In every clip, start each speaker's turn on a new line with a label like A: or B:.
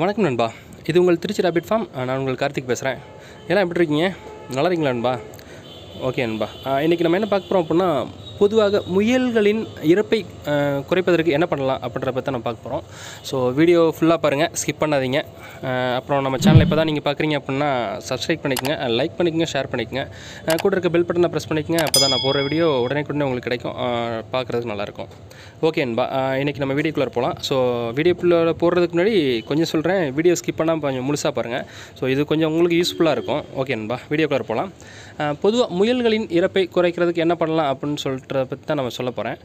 A: வணக்கம் நண்பா இது உங்கள் திருச்சி ராபிட் ஃபார்ம் நான் உங்கள் கார்த்திக் பேசுகிறேன் ஏன்னா எப்படி இருக்கீங்க நல்லா இருக்கீங்களா நண்பா ஓகே நண்பா இன்றைக்கி நம்ம என்ன பார்க்க போகிறோம் அப்படின்னா பொதுவாக முயல்களின் இறப்பை குறைப்பதற்கு என்ன பண்ணலாம் அப்படின்ற பற்றி நம்ம பார்க்க போகிறோம் ஸோ வீடியோ ஃபுல்லாக பாருங்கள் ஸ்கிப் பண்ணாதீங்க அப்புறம் நம்ம சேனலை இப்போ தான் நீங்கள் பார்க்குறீங்க அப்படின்னா சப்ஸ்கிரைப் பண்ணிக்கோங்க லைக் பண்ணிக்கோங்க ஷேர் பண்ணிக்கோங்க கூட இருக்க பெல் பட்டனை ப்ரெஸ் பண்ணிக்கோங்க அப்போ தான் நான் போகிற வீடியோ உடனே உங்களுக்கு கிடைக்கும் பார்க்குறதுக்கு நல்லாயிருக்கும் ஓகே என்பா இன்றைக்கி நம்ம வீடியோக்குள்ளே போகலாம் ஸோ வீடியோக்குள்ளே போடுறதுக்கு முன்னாடி கொஞ்சம் சொல்கிறேன் வீடியோ ஸ்கிப் பண்ணால் கொஞ்சம் முழுசாக பாருங்கள் ஸோ இது கொஞ்சம் உங்களுக்கு யூஸ்ஃபுல்லாக இருக்கும் ஓகே என்பா வீடியோக்குள்ளே போகலாம் பொதுவாக முயல்களின் இறப்பை குறைக்கிறதுக்கு என்ன பண்ணலாம் அப்படின்னு சொல்லிட்டு ப்ராடக்ட்டை பற்றி தான் நம்ம சொல்ல போகிறேன்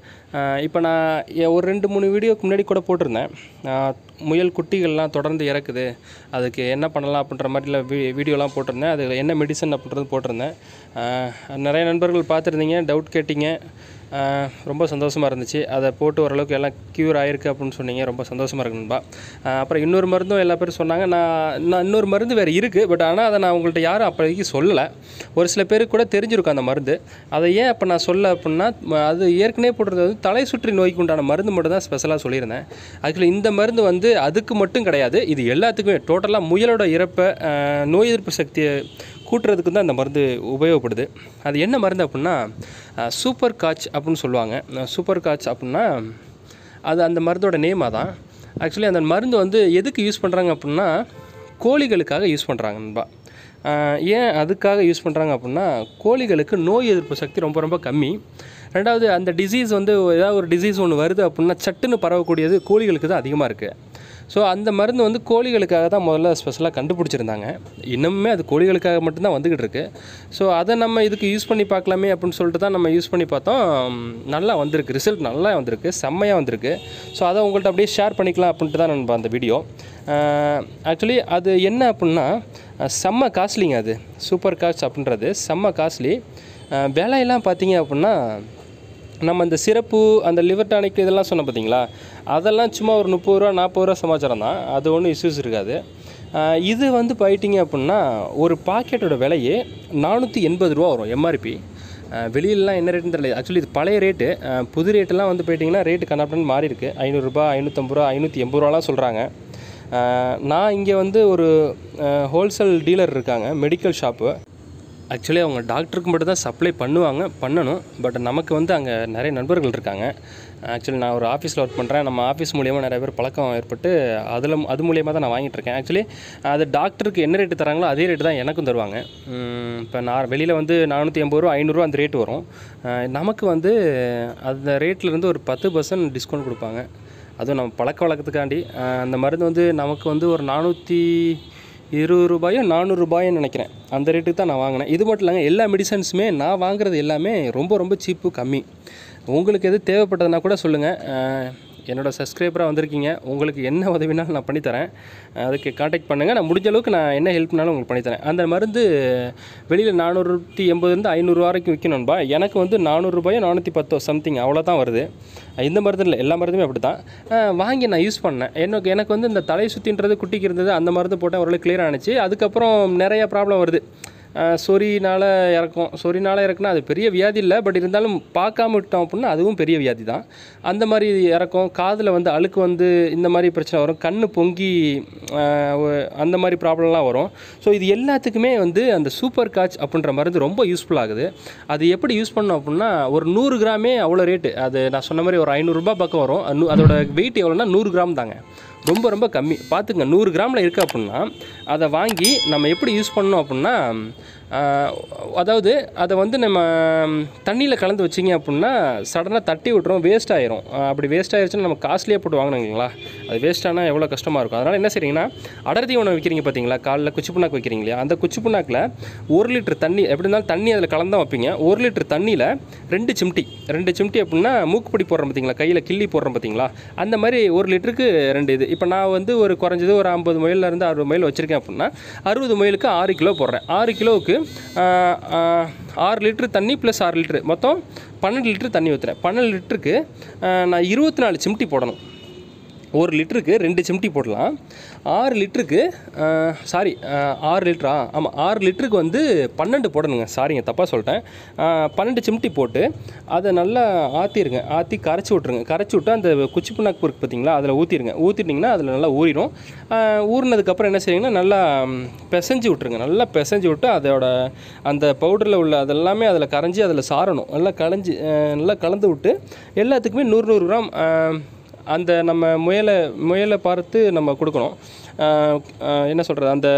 A: இப்போ நான் ஒரு ரெண்டு மூணு வீடியோக்கு முன்னாடி கூட போட்டிருந்தேன் முயல் குட்டிகள்லாம் தொடர்ந்து இறக்குது அதுக்கு என்ன பண்ணலாம் அப்படின்ற மாதிரிலாம் வீ வீடியோலாம் போட்டிருந்தேன் அது என்ன மெடிசன் அப்படின்றது போட்டிருந்தேன் நிறைய நண்பர்கள் பார்த்துருந்தீங்க டவுட் கேட்டிங்க ரொம்ப சந்தோஷமாக இருந்துச்சு அதை போட்டு ஓரளவுக்கு எல்லாம் க்யூர் ஆகிருக்கு அப்படின்னு சொன்னீங்க ரொம்ப சந்தோஷமாக இருக்கு நண்பா அப்புறம் இன்னொரு மருந்தும் எல்லா பேரும் சொன்னாங்க நான் நான் இன்னொரு மருந்து வேறு இருக்குது பட் ஆனால் அதை நான் உங்கள்கிட்ட யாரும் அப்போதைக்கு சொல்லலை ஒரு சில பேருக்கு கூட தெரிஞ்சிருக்கும் அந்த மருந்து அதை ஏன் அப்போ நான் சொல்ல அப்படின்னா அது ஏற்கனவே போடுறது வந்து தலை சுற்றி நோய்க்கு உண்டான மருந்து மட்டும் தான் ஸ்பெஷலாக சொல்லியிருந்தேன் அதுக்குள்ள இந்த மருந்து வந்து அதுக்கு மட்டும் கிடையாது இது எல்லாத்துக்குமே டோட்டலாக முயலோட இறப்பை நோய் எதிர்ப்பு சக்தியை கூட்டுறதுக்கு தான் அந்த மருந்து உபயோகப்படுது அது என்ன மருந்து அப்படின்னா சூப்பர் காட்ச் அப்படின்னு சொல்லுவாங்க சூப்பர் காட்ச் அப்படின்னா அது அந்த மருந்தோட நேமாக தான் ஆக்சுவலி அந்த மருந்து வந்து எதுக்கு யூஸ் பண்ணுறாங்க அப்படின்னா கோழிகளுக்காக யூஸ் பண்ணுறாங்க நண்பா ஏன் அதுக்காக யூஸ் பண்ணுறாங்க அப்படின்னா கோழிகளுக்கு நோய் எதிர்ப்பு சக்தி ரொம்ப ரொம்ப கம்மி ரெண்டாவது அந்த டிசீஸ் வந்து ஏதாவது ஒரு டிசீஸ் ஒன்று வருது அப்படின்னா சட்டுன்னு பரவக்கூடியது கோழிகளுக்கு தான் அதிகமாக இருக்குது ஸோ அந்த மருந்து வந்து கோழிகளுக்காக தான் முதல்ல ஸ்பெஷலாக கண்டுபிடிச்சிருந்தாங்க இன்னுமே அது கோழிகளுக்காக மட்டும்தான் வந்துக்கிட்டு இருக்கு ஸோ அதை நம்ம இதுக்கு யூஸ் பண்ணி பார்க்கலாமே அப்படின்னு சொல்லிட்டு தான் நம்ம யூஸ் பண்ணி பார்த்தோம் நல்லா வந்திருக்கு ரிசல்ட் நல்லா வந்திருக்கு செம்மையாக வந்திருக்கு ஸோ அதை உங்கள்கிட்ட அப்படியே ஷேர் பண்ணிக்கலாம் அப்படின்ட்டு தான் நம்ம அந்த வீடியோ ஆக்சுவலி அது என்ன அப்படின்னா செம்ம காஸ்ட்லிங்க அது சூப்பர் காஸ்ட் அப்படின்றது செம்ம காஸ்ட்லி விலையெல்லாம் பார்த்தீங்க அப்படின்னா நம்ம இந்த சிறப்பு அந்த லிவர் டானிக் இதெல்லாம் சொன்னோம் பார்த்தீங்களா அதெல்லாம் சும்மா ஒரு முப்பது ரூபா நாற்பது ரூபா சமாச்சாரம் தான் அது ஒன்றும் இஷ்யூஸ் இருக்காது இது வந்து போயிட்டிங்க அப்படின்னா ஒரு பாக்கெட்டோட விலையே நானூற்றி எண்பது ரூபா வரும் எம்ஆர்பி வெளியிலலாம் என்ன ரேட்டுன்னு தெரியல ஆக்சுவலி இது பழைய ரேட்டு புது ரேட்டெல்லாம் வந்து போயிட்டிங்கன்னா ரேட்டு கண்ணாப்டன் மாறி இருக்குது ஐநூறுரூபா ஐநூற்றம்பது ரூபா ஐநூற்றி எண்பது ரூபாலாம் சொல்கிறாங்க நான் இங்கே வந்து ஒரு ஹோல்சேல் டீலர் இருக்காங்க மெடிக்கல் ஷாப்பு ஆக்சுவலி அவங்க டாக்டருக்கு மட்டும் தான் சப்ளை பண்ணுவாங்க பண்ணணும் பட் நமக்கு வந்து அங்கே நிறைய நண்பர்கள் இருக்காங்க ஆக்சுவலி நான் ஒரு ஆஃபீஸில் ஒர்க் பண்ணுறேன் நம்ம ஆஃபீஸ் மூலியமாக நிறைய பேர் பழக்கம் ஏற்பட்டு அதில் அது மூலியமாக தான் நான் வாங்கிட்டுருக்கேன் ஆக்சுவலி அது டாக்டருக்கு என்ன ரேட்டு தராங்களோ அதே ரேட்டு தான் எனக்கும் தருவாங்க இப்போ நான் வெளியில் வந்து நானூற்றி எண்பது ரூபா ஐநூறுரூவா அந்த ரேட்டு வரும் நமக்கு வந்து அந்த ரேட்லேருந்து ஒரு பத்து பர்சன்ட் டிஸ்கவுண்ட் கொடுப்பாங்க அதுவும் நம்ம பழக்க வழக்கத்துக்காண்டி அந்த மருந்து வந்து நமக்கு வந்து ஒரு நானூற்றி இருபது ரூபாயோ நானூறுரூபாயோன்னு நினைக்கிறேன் அந்த ரேட்டுக்கு தான் நான் வாங்கினேன் இது மட்டும் இல்லைங்க எல்லா மெடிசன்ஸுமே நான் வாங்குறது எல்லாமே ரொம்ப ரொம்ப சீப்பு கம்மி உங்களுக்கு எது தேவைப்பட்டதுனா கூட சொல்லுங்கள் என்னோடய சப்ஸ்கிரைபராக வந்திருக்கீங்க உங்களுக்கு என்ன உதவினாலும் நான் பண்ணித்தரேன் அதுக்கு காண்டாக்ட் பண்ணுங்கள் நான் முடிஞ்ச அளவுக்கு நான் என்ன ஹெல்ப்னாலும் உங்களுக்கு பண்ணித்தரேன் அந்த மருந்து வெளியில் நானூற்றி எண்பதுலேருந்து ஐநூறுரூவா வரைக்கும் விற்கணும்பா எனக்கு வந்து நானூறுரூபாயோ நானூற்றி பத்தோ சம்திங் அவ்வளோ தான் வருது இந்த மருந்து இல்லை எல்லா மருந்துமே அப்படி தான் வாங்கி நான் யூஸ் பண்ணேன் எனக்கு எனக்கு வந்து இந்த தலை சுற்றின்றது குட்டிக்கு இருந்தது அந்த மருந்து போட்டால் ஓரளவு கிளியர் ஆனிச்சு அதுக்கப்புறம் நிறையா ப்ராப்ளம் வருது சொறினால் இறக்கும் சொறினால் இறக்குனா அது பெரிய வியாதி இல்லை பட் இருந்தாலும் பார்க்காம விட்டோம் அப்படின்னா அதுவும் பெரிய வியாதி தான் அந்த மாதிரி இறக்கும் காதில் வந்து அழுக்கு வந்து இந்த மாதிரி பிரச்சனை வரும் கண் பொங்கி அந்த மாதிரி ப்ராப்ளம்லாம் வரும் ஸோ இது எல்லாத்துக்குமே வந்து அந்த சூப்பர் காட்ச் அப்படின்ற மருந்து ரொம்ப யூஸ்ஃபுல் ஆகுது அது எப்படி யூஸ் பண்ணோம் அப்படின்னா ஒரு நூறு கிராமே அவ்வளோ ரேட்டு அது நான் சொன்ன மாதிரி ஒரு ஐநூறுரூபா பக்கம் வரும் அதோட வெயிட் எவ்வளோன்னா நூறு கிராம் தாங்க ரொம்ப ரொம்ப கம்மி பார்த்துங்க நூறு கிராமில் இருக்குது அப்படின்னா அதை வாங்கி நம்ம எப்படி யூஸ் பண்ணணும் அப்படின்னா அதாவது அதை வந்து நம்ம தண்ணியில் கலந்து வச்சிங்க அப்படின்னா சடனாக தட்டி விட்டுரும் வேஸ்ட் ஆயிரும் அப்படி வேஸ்ட் ஆயிடுச்சுன்னா நம்ம காஸ்ட்லியாக போட்டு வாங்கினீங்களா அது வேஸ்ட் ஆனால் எவ்வளோ கஷ்டமாக இருக்கும் அதனால் என்ன செய்றீங்கன்னா அடர் தீவனம் வைக்கிறீங்க பார்த்தீங்களா காலில் குச்சி புண்ணாக்கு வைக்கிறீங்க இல்லையா அந்த குச்சி புண்ணாக்கில் ஒரு லிட்டர் தண்ணி எப்படி இருந்தாலும் தண்ணி அதில் கலந்து தான் வைப்பீங்க ஒரு லிட்டர் தண்ணியில் ரெண்டு சிம்டி ரெண்டு சிம்டி அப்படின்னா மூக்குப்படி போடுறோம் பார்த்தீங்களா கையில் கிள்ளி போடுறோம் பார்த்தீங்களா அந்த மாதிரி ஒரு லிட்டருக்கு ரெண்டு இது இப்போ நான் வந்து ஒரு குறைஞ்சது ஒரு ஐம்பது இருந்து அறுபது மைல் வச்சுருக்கேன் அப்படின்னா அறுபது மைலுக்கு ஆறு கிலோ போடுறேன் ஆறு கிலோவுக்கு ஆறு லிட்ரு தண்ணி ப்ளஸ் ஆறு லிட்ரு மொத்தம் பன்னெண்டு லிட்ரு தண்ணி ஊற்றுறேன் பன்னெண்டு லிட்டருக்கு நான் இருபத்தி நாலு சிமிட்டி போடணும் ஒரு லிட்டருக்கு ரெண்டு சிம்டி போடலாம் ஆறு லிட்டருக்கு சாரி ஆறு லிட்டரா ஆமாம் ஆறு லிட்டருக்கு வந்து பன்னெண்டு போடணுங்க சாரிங்க தப்பாக சொல்லிட்டேன் பன்னெண்டு சிம்டி போட்டு அதை நல்லா ஆற்றிருங்க ஆற்றி கரைச்சி விட்ருங்க கரைச்சி விட்டு அந்த குச்சி புண்ணாக்கு இருக்குது பார்த்தீங்களா அதில் ஊற்றிடுங்க ஊற்றிட்டிங்கன்னா அதில் நல்லா ஊறிடும் ஊறினதுக்கப்புறம் என்ன செய்யுங்கன்னா நல்லா பிசைஞ்சு விட்ருங்க நல்லா பிசைஞ்சு விட்டு அதோட அந்த பவுடரில் உள்ள அதெல்லாமே அதில் கரைஞ்சி அதில் சாரணும் நல்லா கலைஞ்சி நல்லா கலந்து விட்டு எல்லாத்துக்குமே நூறு நூறு கிராம் அந்த நம்ம முயலை முயலை பார்த்து நம்ம கொடுக்கணும் என்ன சொல்கிறது அந்த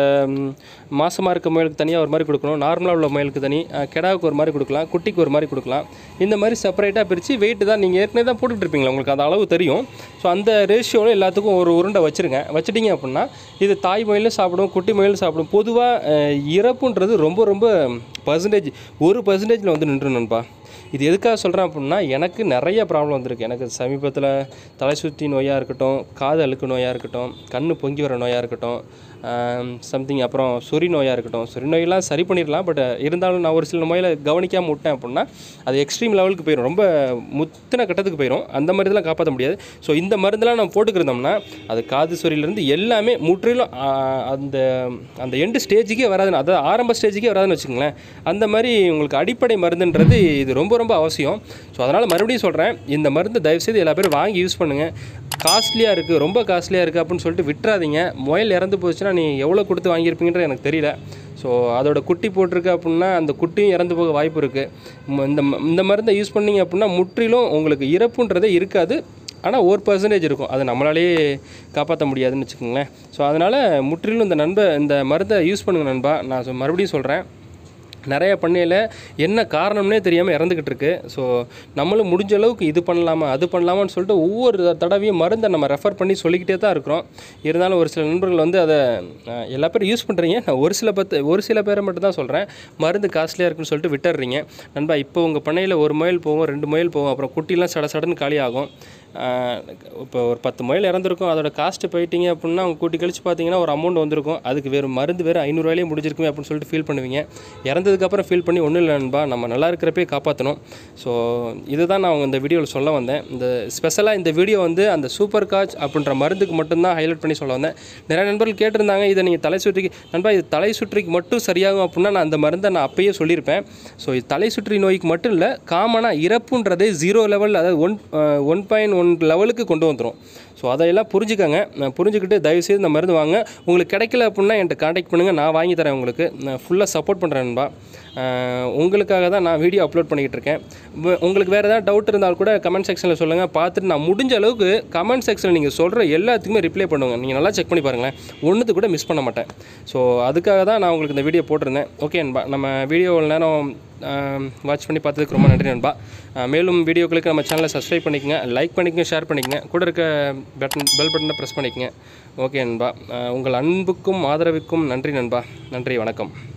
A: மாசமாக இருக்க முயலுக்கு தனியாக ஒரு மாதிரி கொடுக்கணும் நார்மலாக உள்ள முயலுக்கு தனி கெடாவுக்கு ஒரு மாதிரி கொடுக்கலாம் குட்டிக்கு ஒரு மாதிரி கொடுக்கலாம் இந்த மாதிரி செப்பரேட்டாக பிரித்து வெயிட்டு தான் நீங்கள் ஏற்கனவே தான் போட்டுட்டு உங்களுக்கு அந்த அளவு தெரியும் ஸோ அந்த ரேஷியோவில் எல்லாத்துக்கும் ஒரு உருண்டை வச்சுருங்க வச்சுட்டிங்க அப்படின்னா இது தாய் முயலும் சாப்பிடும் குட்டி முயலும் சாப்பிடும் பொதுவாக இறப்புன்றது ரொம்ப ரொம்ப பர்சன்டேஜ் ஒரு பர்சன்டேஜில் வந்து நின்றுணும்பா இது எதுக்காக சொல்கிறேன் அப்படின்னா எனக்கு நிறைய ப்ராப்ளம் வந்திருக்கு எனக்கு சமீபத்தில் தலை சுற்றி நோயாக இருக்கட்டும் காது அழுக்கு நோயாக இருக்கட்டும் கண் பொங்கி வர நோயாக இருக்கட்டும் சம்திங் அப்புறம் சொறி நோயாக இருக்கட்டும் சொறி நோயெல்லாம் சரி பண்ணிடலாம் பட் இருந்தாலும் நான் ஒரு சில நோயில் கவனிக்காமல் விட்டேன் அப்படின்னா அது எக்ஸ்ட்ரீம் லெவலுக்கு போயிடும் ரொம்ப முத்தின கட்டத்துக்கு போயிடும் அந்த மாதிரி தான் காப்பாற்ற முடியாது ஸோ இந்த மருந்தெல்லாம் நம்ம போட்டுக்கிருந்தோம்னா அது காது சொறியிலேருந்து எல்லாமே முற்றிலும் அந்த அந்த எண்டு ஸ்டேஜுக்கே வராதுன்னு அதாவது ஆரம்ப ஸ்டேஜுக்கே வராதுன்னு வச்சுக்கோங்களேன் அந்த மாதிரி உங்களுக்கு அடிப்படை மருந்துன்றது இது ரொம்ப ரொம்ப அவசியம் ஸோ அதனால் மறுபடியும் சொல்கிறேன் இந்த மருந்து தயவுசெய்து எல்லா பேரும் வாங்கி யூஸ் பண்ணுங்கள் காஸ்ட்லியாக இருக்குது ரொம்ப காஸ்ட்லியாக இருக்குது அப்படின்னு சொல்லிட்டு விட்டுறாதீங்க முயல் இறந்து போச்சுன்னா நீங்கள் எவ்வளோ கொடுத்து வாங்கியிருப்பீங்கன்ற எனக்கு தெரியல ஸோ அதோட குட்டி போட்டிருக்கு அப்படின்னா அந்த குட்டியும் இறந்து போக வாய்ப்பு இருக்குது இந்த இந்த மருந்தை யூஸ் பண்ணிங்க அப்படின்னா முற்றிலும் உங்களுக்கு இறப்புன்றதே இருக்காது ஆனால் ஒரு பர்சன்டேஜ் இருக்கும் அதை நம்மளாலேயே காப்பாற்ற முடியாதுன்னு வச்சுக்கோங்களேன் ஸோ அதனால் முற்றிலும் இந்த நண்ப இந்த மருந்தை யூஸ் பண்ணுங்கள் நண்பா நான் மறுபடியும் சொல்கிறேன் நிறைய பண்ணையில் என்ன காரணம்னே தெரியாமல் இறந்துக்கிட்டு இருக்கு ஸோ நம்மளும் முடிஞ்ச அளவுக்கு இது பண்ணலாமா அது பண்ணலாமான்னு சொல்லிட்டு ஒவ்வொரு தடவையும் மருந்தை நம்ம ரெஃபர் பண்ணி சொல்லிக்கிட்டே தான் இருக்கிறோம் இருந்தாலும் ஒரு சில நண்பர்கள் வந்து அதை எல்லா பேரும் யூஸ் பண்ணுறீங்க நான் ஒரு சில பத்து ஒரு சில பேரை மட்டும் தான் சொல்கிறேன் மருந்து காஸ்ட்லியாக இருக்குன்னு சொல்லிட்டு விட்டுடுறீங்க நண்பா இப்போ உங்கள் பண்ணையில் ஒரு மைல் போவோம் ரெண்டு மைல் போவோம் அப்புறம் குட்டிலாம் சட சடன்னு காலி ஆகும் இப்போ ஒரு பத்து மயில் இறந்துருக்கும் அதோட காஸ்ட்டு போயிட்டீங்க அப்படின்னா அவங்க கூட்டி கழிச்சு பார்த்தீங்கன்னா ஒரு அமௌண்ட் வந்திருக்கும் அதுக்கு வேறு மருந்து வேறு ஐநூறுரூவாயிலே முடிஞ்சிருக்குமே அப்படின்னு சொல்லிட்டு ஃபீல் பண்ணுவீங்க இறந்ததுக்கப்புறம் ஃபீல் பண்ணி ஒன்றும் இல்லை நண்பா நம்ம நல்லா இருக்கிறப்பே காப்பாற்றணும் ஸோ இதுதான் நான் அவங்க இந்த வீடியோவில் சொல்ல வந்தேன் இந்த ஸ்பெஷலாக இந்த வீடியோ வந்து அந்த சூப்பர் காச் அப்படின்ற மருந்துக்கு மட்டும்தான் ஹைலைட் பண்ணி சொல்ல வந்தேன் நிறைய நண்பர்கள் கேட்டிருந்தாங்க இதை நீங்கள் தலை சுற்றிக்கு நண்பா இது தலை சுற்றிக்கு மட்டும் சரியாகும் அப்படின்னா நான் அந்த மருந்தை நான் அப்பயே சொல்லியிருப்பேன் ஸோ இது தலை சுற்றி நோய்க்கு மட்டும் இல்லை காமனாக இறப்புன்றதே ஜீரோ லெவல் அதாவது ஒன் ஒன் பாயிண்ட் ஒன் லெவலுக்கு கொண்டு வந்துடும் ஸோ அதையெல்லாம் புரிஞ்சுக்கங்க புரிஞ்சுக்கிட்டு தயவுசெய்து இந்த மருந்து வாங்க உங்களுக்கு கிடைக்கல அப்படின்னா என்கிட்ட காண்டக்ட் பண்ணுங்கள் நான் வாங்கி தரேன் உங்களுக்கு நான் ஃபுல்லாக சப்போர்ட் பண்ணுறேன்பா உங்களுக்காக தான் நான் வீடியோ அப்லோட் பண்ணிக்கிட்டு இருக்கேன் உங்களுக்கு வேறு ஏதாவது டவுட் இருந்தால் கூட கமெண்ட் செக்ஷனில் சொல்லுங்கள் பார்த்துட்டு நான் முடிஞ்ச அளவுக்கு கமெண்ட் செக்ஷனில் நீங்கள் சொல்கிற எல்லாத்துக்குமே ரிப்ளை பண்ணுவோங்க நீங்கள் நல்லா செக் பண்ணி பாருங்களேன் ஒன்றுத்து கூட மிஸ் பண்ண மாட்டேன் ஸோ அதுக்காக தான் நான் உங்களுக்கு இந்த வீடியோ போட்டிருந்தேன் ஓகே நம்ம வீடியோ நேரம் வாட்ச் பண்ணி பார்த்ததுக்கு ரொம்ப நன்றி நண்பா மேலும் வீடியோக்களுக்கு நம்ம சேனலை சப்ஸ்கிரைப் பண்ணிக்கங்க லைக் பண்ணிக்கங்க ஷேர் பண்ணிக்கங்க கூட இருக்க பட்டன் பெல் பட்டனை ப்ரெஸ் பண்ணிக்கங்க ஓகே நண்பா உங்கள் அன்புக்கும் ஆதரவுக்கும் நன்றி நண்பா நன்றி வணக்கம்